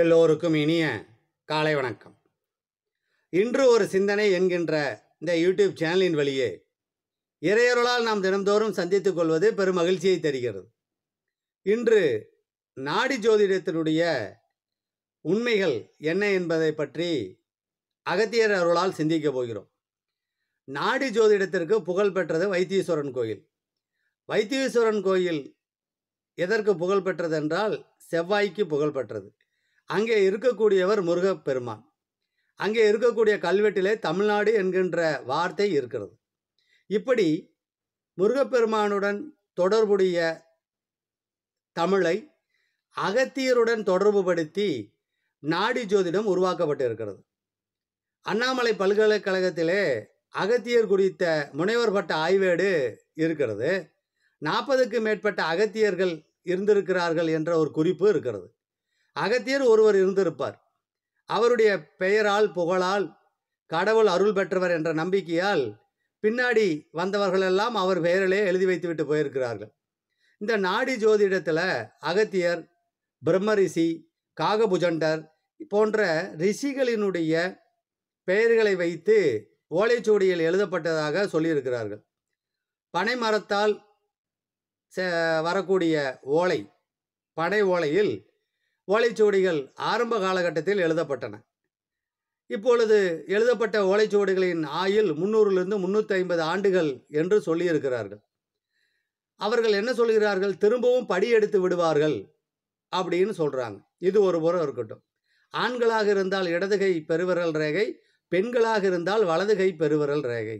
எல்லோருக்கும் இனிய காலை வணக்கம் இன்று ஒரு சிந்தனை என்கின்ற இந்த யூடியூப் சேனலின் வழியே இறையொருளால் நாம் தினந்தோறும் சந்தித்துக் கொள்வது பெரும் மகிழ்ச்சியை தருகிறது இன்று நாடி ஜோதிடத்தினுடைய உண்மைகள் என்ன என்பதை பற்றி அகத்தியர் அருளால் சிந்திக்க போகிறோம் நாடி ஜோதிடத்திற்கு புகழ் பெற்றது வைத்தீஸ்வரன் கோயில் வைத்தீஸ்வரன் கோயில் எதற்கு புகழ் பெற்றது என்றால் செவ்வாய்க்கு புகழ் பெற்றது அங்கே இருக்கக்கூடியவர் முருகப்பெருமான் அங்கே இருக்கக்கூடிய கல்வெட்டிலே தமிழ்நாடு என்கின்ற வார்த்தை இருக்கிறது இப்படி முருகப்பெருமானுடன் தொடர்புடைய தமிழை அகத்தியருடன் தொடர்புபடுத்தி நாடி ஜோதிடம் உருவாக்கப்பட்டிருக்கிறது அண்ணாமலை பல்கலைக்கழகத்திலே அகத்தியர் குறித்த முனைவர் பட்ட ஆய்வேடு இருக்கிறது நாற்பதுக்கு மேற்பட்ட அகத்தியர்கள் இருந்திருக்கிறார்கள் என்ற ஒரு குறிப்பு இருக்கிறது அகத்தியர் ஒருவர் இருந்திருப்பார் அவருடைய பெயரால் புகழால் கடவுள் அருள் பெற்றவர் என்ற நம்பிக்கையால் பின்னாடி வந்தவர்களெல்லாம் அவர் பெயரிலே எழுதி வைத்துவிட்டு போயிருக்கிறார்கள் இந்த நாடி ஜோதிடத்தில் அகத்தியர் பிரம்மரிஷி காகபுஜண்டர் போன்ற ரிஷிகளினுடைய பெயர்களை வைத்து ஓலைச்சுவடியில் எழுதப்பட்டதாக சொல்லியிருக்கிறார்கள் பனை மரத்தால் வரக்கூடிய ஓலை பனை ஓலையில் ஓலைச்சுவடிகள் ஆரம்ப காலகட்டத்தில் எழுதப்பட்டன இப்பொழுது எழுதப்பட்ட ஓலைச்சுவடிகளின் ஆயுள் முன்னூறிலிருந்து முன்னூற்றி ஐம்பது ஆண்டுகள் என்று சொல்லியிருக்கிறார்கள் அவர்கள் என்ன சொல்கிறார்கள் திரும்பவும் படி எடுத்து விடுவார்கள் அப்படின்னு சொல்கிறாங்க இது ஒரு புறம் இருக்கட்டும் ஆண்களாக இருந்தால் இடதுகை பெருவரல் ரேகை பெண்களாக இருந்தால் வலதுகை பெருவரல் ரேகை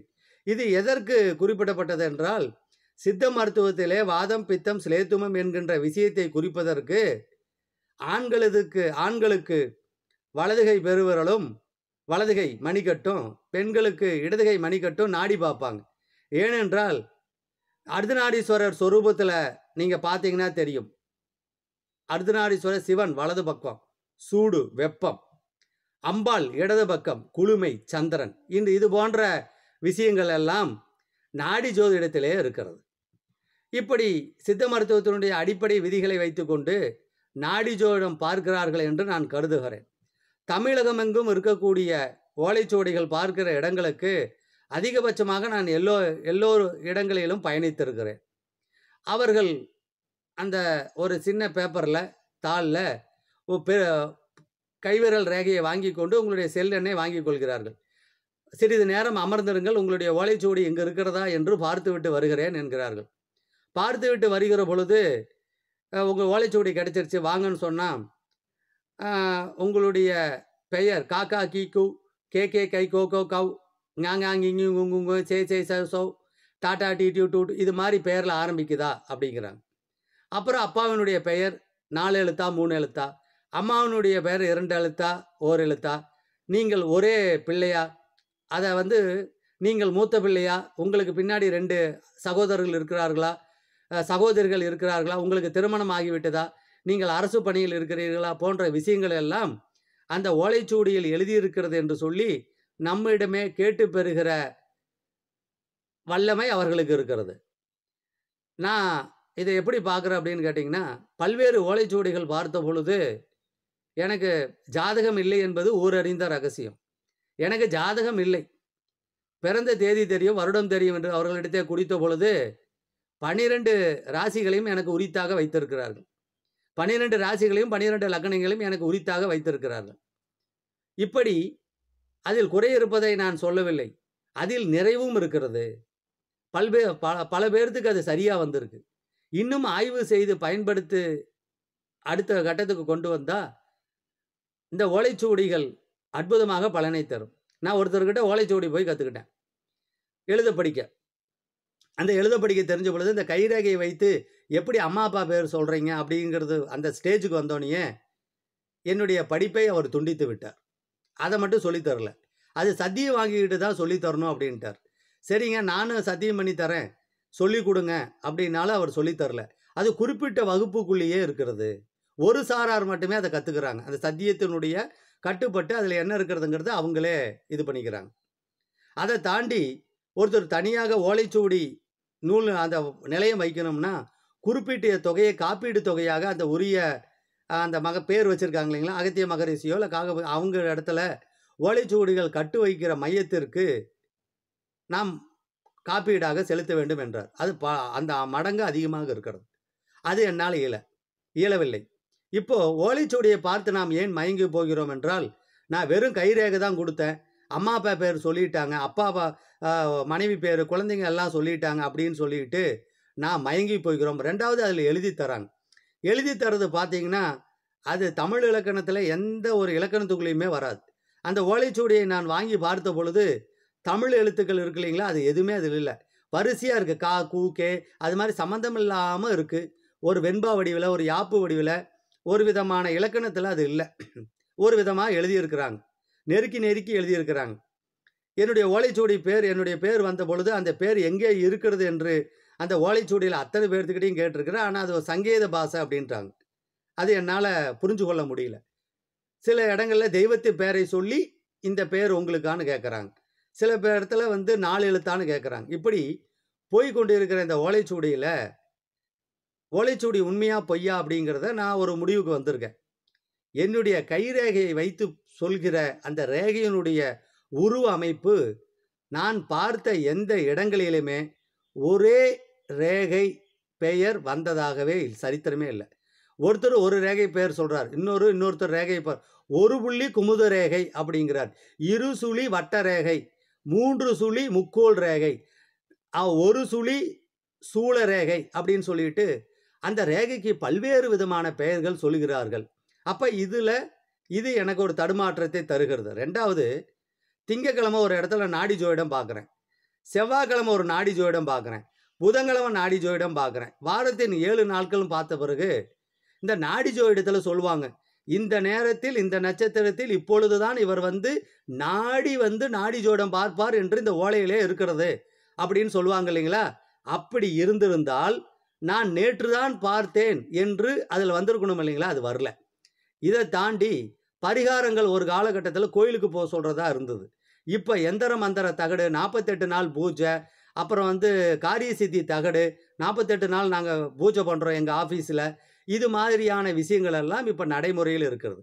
இது எதற்கு குறிப்பிடப்பட்டது என்றால் சித்த மருத்துவத்திலே வாதம் பித்தம் சிலேத்துமம் என்கின்ற விஷயத்தை குறிப்பதற்கு ஆண்களதுக்கு ஆண்களுக்கு வலதுகை பெருவிரலும் வலதுகை மணிக்கட்டும் பெண்களுக்கு இடதுகை மணிக்கட்டும் நாடி பார்ப்பாங்க ஏனென்றால் அர்த்தநாடீஸ்வரர் சொரூபத்தில் நீங்கள் பார்த்தீங்கன்னா தெரியும் அர்த்தநாடீஸ்வரர் சிவன் வலது பக்கம் சூடு வெப்பம் அம்பாள் இடது பக்கம் குளுமை சந்திரன் இந்த இது போன்ற விஷயங்கள் எல்லாம் நாடி ஜோதிடத்திலே இருக்கிறது இப்படி சித்த மருத்துவத்தினுடைய அடிப்படை விதிகளை வைத்துக்கொண்டு நாடிஜோடம் பார்க்கிறார்கள் என்று நான் கருதுகிறேன் தமிழகமெங்கும் இருக்கக்கூடிய ஓலைச்சுவடிகள் பார்க்கிற இடங்களுக்கு அதிகபட்சமாக நான் எல்லோ எல்லோரு இடங்களிலும் பயணித்திருக்கிறேன் அவர்கள் அந்த ஒரு சின்ன பேப்பரில் தாளில் கைவிரல் ரேகையை வாங்கி கொண்டு உங்களுடைய செல் எண்ணை வாங்கி கொள்கிறார்கள் சிறிது நேரம் அமர்ந்திருங்கள் உங்களுடைய ஓலைச்சுவடி இங்கே இருக்கிறதா என்று பார்த்துவிட்டு வருகிறேன் என்கிறார்கள் பார்த்துவிட்டு வருகிற பொழுது உங்கள் ஓலைச்சுவடி கிடச்சிருச்சு வாங்கன்னு சொன்னால் உங்களுடைய பெயர் காக்கா கீக்கு கே கே கை கோ கோ கவ் ஞாங்காங்கிங்கு குங்குங்கு சே சே சோ டாட்டா டி டியூ டூ இது மாதிரி பெயரில் ஆரம்பிக்குதா அப்படிங்கிறாங்க அப்புறம் அப்பாவினுடைய பெயர் நாலு எழுத்தா மூணு எழுத்தா அம்மாவினுடைய பெயர் இரண்டு எழுத்தா ஓர் எழுத்தா நீங்கள் ஒரே பிள்ளையா அதை வந்து நீங்கள் மூத்த பிள்ளையா உங்களுக்கு பின்னாடி ரெண்டு சகோதரர்கள் இருக்கிறார்களா சகோதரிகள் இருக்கிறார்களா உங்களுக்கு திருமணம் ஆகிவிட்டதா நீங்கள் அரசு பணியில் இருக்கிறீர்களா போன்ற விஷயங்கள் எல்லாம் அந்த ஓலைச்சூடியில் எழுதியிருக்கிறது என்று சொல்லி நம்மிடமே கேட்டு பெறுகிற வல்லமை அவர்களுக்கு இருக்கிறது நான் இதை எப்படி பார்க்குறேன் அப்படின்னு கேட்டிங்கன்னா பல்வேறு ஓலைச்சுவடிகள் பார்த்த பொழுது எனக்கு ஜாதகம் இல்லை என்பது ஊரறிந்த ரகசியம் எனக்கு ஜாதகம் இல்லை பிறந்த தேதி தெரியும் வருடம் தெரியும் என்று அவர்களிடத்தே குடித்த பொழுது பனிரெண்டு ராசிகளையும் எனக்கு உரித்தாக வைத்திருக்கிறார்கள் பனிரெண்டு ராசிகளையும் பனிரெண்டு லக்னங்களையும் எனக்கு உரித்தாக வைத்திருக்கிறார்கள் இப்படி அதில் குறை இருப்பதை நான் சொல்லவில்லை அதில் நிறைவும் இருக்கிறது பல்வே பல பல பேர்த்துக்கு அது சரியாக வந்திருக்கு இன்னும் ஆய்வு செய்து பயன்படுத்தி அடுத்த கட்டத்துக்கு கொண்டு வந்தால் இந்த ஓலைச்சுவடிகள் அற்புதமாக பலனை தரும் நான் ஒருத்தர்கிட்ட ஓலைச்சுவடி போய் கற்றுக்கிட்டேன் எழுத படிக்க அந்த எழுத படிக்க தெரிஞ்ச பொழுது இந்த கைரேகையை வைத்து எப்படி அம்மா அப்பா பேர் சொல்கிறீங்க அப்படிங்கிறது அந்த ஸ்டேஜுக்கு வந்தோடனே என்னுடைய படிப்பை அவர் துண்டித்து விட்டார் அதை மட்டும் சொல்லித்தரல அது சத்தியம் வாங்கிக்கிட்டு தான் சொல்லித்தரணும் அப்படின்ட்டார் சரிங்க நானும் சத்தியம் பண்ணி தரேன் சொல்லி கொடுங்க அப்படின்னாலும் அவர் சொல்லித்தரல அது குறிப்பிட்ட வகுப்புக்குள்ளேயே இருக்கிறது ஒரு சாரார் மட்டுமே அதை கற்றுக்குறாங்க அந்த சத்தியத்தினுடைய கட்டுப்பட்டு அதில் என்ன இருக்கிறதுங்கிறத அவங்களே இது பண்ணிக்கிறாங்க அதை தாண்டி ஒருத்தர் தனியாக ஓலைச்சுவடி நூல் அந்த நிலையம் வைக்கணும்னா குறிப்பிட்ட தொகையை காப்பீடு தொகையாக அந்த உரிய அந்த மக பேர் வச்சுருக்காங்க இல்லைங்களா அகத்திய மகரிஷியோ இல்லை காக அவங்க இடத்துல ஓலைச்சுவடிகள் கட்டு வைக்கிற மையத்திற்கு நாம் காப்பீடாக செலுத்த வேண்டும் என்றார் அது ப அந்த மடங்கு அதிகமாக இருக்கிறது அது என்னால் இயல இயலவில்லை இப்போது ஓலைச்சுவடியை பார்த்து நாம் ஏன் மயங்கி போகிறோம் என்றால் நான் வெறும் கைரேகை தான் கொடுத்தேன் அம்மா அப்பா பேர் சொல்லிட்டாங்க அப்பா மனைவி பேர் குழந்தைங்க எல்லாம் சொல்லிட்டாங்க அப்படின்னு சொல்லிட்டு நான் மயங்கி போய்க்கிறோம் ரெண்டாவது அதில் எழுதி தராங்க எழுதி தரது பார்த்தீங்கன்னா அது தமிழ் இலக்கணத்தில் எந்த ஒரு இலக்கணத்துக்குள்ளேயுமே வராது அந்த ஓலைச்சுவடியை நான் வாங்கி பார்த்த பொழுது தமிழ் எழுத்துக்கள் இருக்கு இல்லைங்களா அது எதுவுமே அதில் இல்லை வரிசையாக இருக்குது கா கூ கே அது மாதிரி சம்மந்தம் இல்லாமல் இருக்குது ஒரு வெண்பா வடிவில் ஒரு யாப்பு வடிவில் ஒரு விதமான இலக்கணத்தில் அது இல்லை ஒரு விதமாக எழுதியிருக்கிறாங்க நெருக்கி நெருக்கி எழுதியிருக்கிறாங்க என்னுடைய ஓலைச்சுவடி பேர் என்னுடைய பேர் வந்த பொழுது அந்த பேர் எங்கே இருக்கிறது என்று அந்த ஓலைச்சுவடியில் அத்தனை பேர்த்துக்கிட்டையும் கேட்டிருக்கிறேன் ஆனால் அது சங்கேத பாஷை அப்படின்றாங்க அது என்னால் புரிஞ்சு கொள்ள முடியல சில இடங்களில் தெய்வத்து பேரை சொல்லி இந்த பேர் உங்களுக்கானு கேட்குறாங்க சில பேர் இடத்துல வந்து நாலு எழுத்தான்னு கேட்குறாங்க இப்படி போய் கொண்டு இருக்கிற இந்த ஓலைச்சுவடியில் ஓலைச்சுவடி உண்மையா பொய்யா அப்படிங்கிறத நான் ஒரு முடிவுக்கு வந்திருக்கேன் என்னுடைய கைரேகையை வைத்து சொல்கிற அந்த ரேகையினுடைய உருவ அமைப்பு நான் பார்த்த எந்த இடங்களிலுமே ஒரே ரேகை பெயர் வந்ததாகவே சரித்திரமே இல்லை ஒருத்தர் ஒரு ரேகை பெயர் சொல்கிறார் இன்னொரு இன்னொருத்தர் ரேகை பெயர் ஒரு புள்ளி குமுத ரேகை அப்படிங்கிறார் இரு சுழி வட்ட ரேகை மூன்று சுழி முக்கோள் ரேகை ஒரு சுழி சூழ ரேகை அப்படின்னு சொல்லிட்டு அந்த ரேகைக்கு பல்வேறு விதமான பெயர்கள் சொல்கிறார்கள் அப்போ இதில் இது எனக்கு ஒரு தடுமாற்றத்தை தருகிறது ரெண்டாவது திங்கக்கிழமை ஒரு இடத்துல நாடி ஜோயிடம் பார்க்குறேன் செவ்வாய்க்கிழமை ஒரு நாடி ஜோயிடம் பார்க்குறேன் புதன்கிழமை நாடி ஜோயிடம் பார்க்குறேன் வாரத்தின் ஏழு நாட்களும் பார்த்த பிறகு இந்த நாடி ஜோயிடத்தில் சொல்லுவாங்க இந்த நேரத்தில் இந்த நட்சத்திரத்தில் இப்பொழுதுதான் இவர் வந்து நாடி வந்து நாடி ஜோடம் பார்ப்பார் என்று இந்த ஓலையிலே இருக்கிறது அப்படின்னு சொல்லுவாங்க இல்லைங்களா அப்படி இருந்திருந்தால் நான் நேற்று தான் பார்த்தேன் என்று அதில் வந்திருக்கணும் இல்லைங்களா அது வரல இதை தாண்டி பரிகாரங்கள் ஒரு காலகட்டத்தில் கோயிலுக்கு போக சொல்கிறதா இருந்தது இப்போ எந்திர மந்திர தகடு நாற்பத்தெட்டு நாள் பூஜை அப்புறம் வந்து காரிய சித்தி தகடு நாற்பத்தெட்டு நாள் நாங்கள் பூஜை பண்ணுறோம் எங்கள் ஆஃபீஸில் இது மாதிரியான விஷயங்கள் எல்லாம் இப்போ நடைமுறையில் இருக்கிறது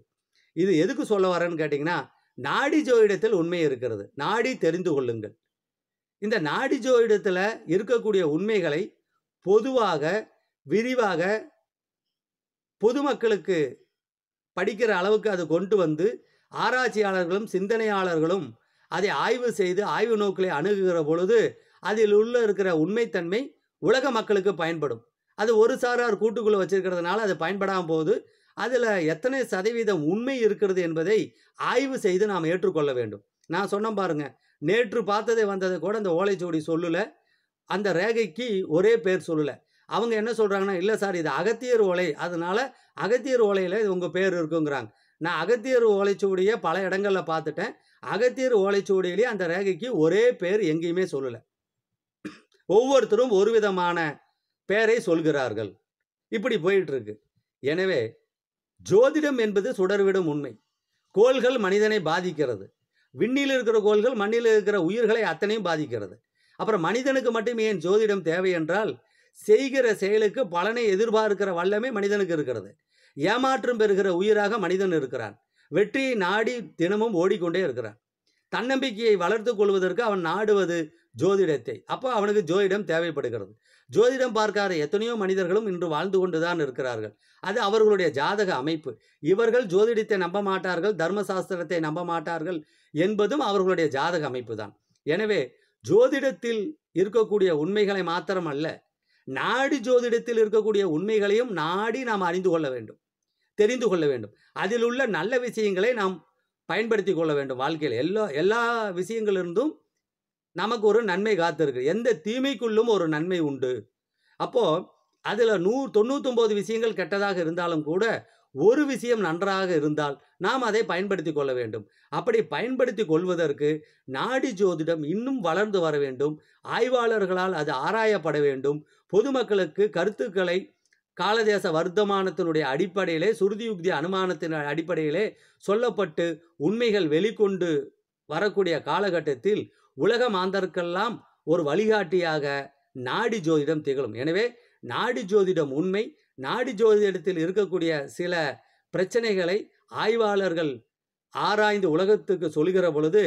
இது எதுக்கு சொல்ல வரேன்னு கேட்டிங்கன்னா நாடி ஜோயிடத்தில் உண்மை இருக்கிறது நாடி தெரிந்து கொள்ளுங்கள் இந்த நாடி ஜோயிடத்தில் இருக்கக்கூடிய உண்மைகளை பொதுவாக விரிவாக பொதுமக்களுக்கு படிக்கிற அளவுக்கு அது கொண்டு வந்து ஆராய்ச்சியாளர்களும் சிந்தனையாளர்களும் அதை ஆய்வு செய்து ஆய்வு நோக்களை அணுகுகிற பொழுது அதில் உள்ள இருக்கிற உண்மைத்தன்மை உலக மக்களுக்கு பயன்படும் அது ஒரு சாரார் கூட்டுக்குள்ளே வச்சிருக்கிறதுனால அது பயன்படாமல் போது அதில் எத்தனை சதவீதம் உண்மை இருக்கிறது என்பதை ஆய்வு செய்து நாம் ஏற்றுக்கொள்ள வேண்டும் நான் சொன்ன பாருங்க நேற்று பார்த்ததை வந்ததை கூட அந்த ஓலைச்சுவடி சொல்லலை அந்த ரேகைக்கு ஒரே பேர் சொல்லலை அவங்க என்ன சொல்கிறாங்கன்னா இல்லை சார் இது அகத்தியர் ஓலை அதனால் அகத்தியர் ஓலையில் இது உங்கள் பேர் இருக்குங்கிறாங்க நான் அகத்தியர் ஓலைச்சுவடியை பல இடங்களில் பார்த்துட்டேன் அகத்தியர் ஓலைச்சுவடியிலேயே அந்த ரேகைக்கு ஒரே பேர் எங்கேயுமே சொல்லலை ஒவ்வொருத்தரும் ஒரு விதமான பெயரை சொல்கிறார்கள் இப்படி போயிட்டுருக்கு எனவே ஜோதிடம் என்பது சுடர்விடும் உண்மை கோள்கள் மனிதனை பாதிக்கிறது விண்ணில் இருக்கிற கோள்கள் மண்ணில் இருக்கிற உயிர்களை அத்தனையும் பாதிக்கிறது அப்புறம் மனிதனுக்கு மட்டும் ஏன் ஜோதிடம் தேவை என்றால் செய்கிற செயலுக்கு பலனை எதிர்பார்க்கிற வல்லமை மனிதனுக்கு இருக்கிறது ஏமாற்றம் பெறுகிற உயிராக மனிதன் இருக்கிறான் வெற்றியை நாடி தினமும் ஓடிக்கொண்டே இருக்கிறான் தன்னம்பிக்கையை வளர்த்து கொள்வதற்கு அவன் நாடுவது ஜோதிடத்தை அப்போ அவனுக்கு ஜோதிடம் தேவைப்படுகிறது ஜோதிடம் பார்க்காத எத்தனையோ மனிதர்களும் இன்று வாழ்ந்து கொண்டுதான் இருக்கிறார்கள் அது அவர்களுடைய ஜாதக அமைப்பு இவர்கள் ஜோதிடத்தை நம்ப மாட்டார்கள் தர்ம சாஸ்திரத்தை நம்ப மாட்டார்கள் என்பதும் அவர்களுடைய ஜாதக அமைப்பு தான் எனவே ஜோதிடத்தில் இருக்கக்கூடிய உண்மைகளை மாத்திரம் அல்ல நாடி ஜோதிடத்தில் இருக்கக்கூடிய உண்மைகளையும் நாடி நாம் அறிந்து கொள்ள வேண்டும் தெரிந்து கொள்ள வேண்டும் அதில் உள்ள நல்ல விஷயங்களை நாம் பயன்படுத்தி கொள்ள வேண்டும் வாழ்க்கையில் எல்லா எல்லா விஷயங்களிலிருந்தும் நமக்கு ஒரு நன்மை காத்திருக்கு எந்த தீமைக்குள்ளும் ஒரு நன்மை உண்டு அப்போது அதில் நூ தொண்ணூத்தொம்பது விஷயங்கள் கெட்டதாக இருந்தாலும் கூட ஒரு விஷயம் நன்றாக இருந்தால் நாம் அதை பயன்படுத்தி கொள்ள வேண்டும் அப்படி பயன்படுத்தி கொள்வதற்கு நாடி ஜோதிடம் இன்னும் வளர்ந்து வர வேண்டும் ஆய்வாளர்களால் அது ஆராயப்பட வேண்டும் பொதுமக்களுக்கு கருத்துக்களை காலதேச வர்த்தமானத்தினுடைய அடிப்படையிலே சுருதி யுக்தி அனுமானத்தின் அடிப்படையிலே சொல்லப்பட்டு உண்மைகள் வெளிக்கொண்டு வரக்கூடிய காலகட்டத்தில் உலக மாந்தர்க்கெல்லாம் ஒரு வழிகாட்டியாக நாடி ஜோதிடம் திகழும் எனவே நாடி ஜோதிடம் உண்மை நாடி ஜோதிடத்தில் இருக்கக்கூடிய சில பிரச்சனைகளை ஆய்வாளர்கள் ஆராய்ந்து உலகத்துக்கு சொல்கிற பொழுது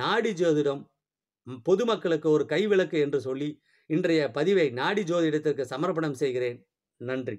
நாடி ஜோதிடம் பொதுமக்களுக்கு ஒரு கைவிளக்கு என்று சொல்லி இன்றைய பதிவை நாடி ஜோதிடத்திற்கு சமர்ப்பணம் செய்கிறேன் நன்றி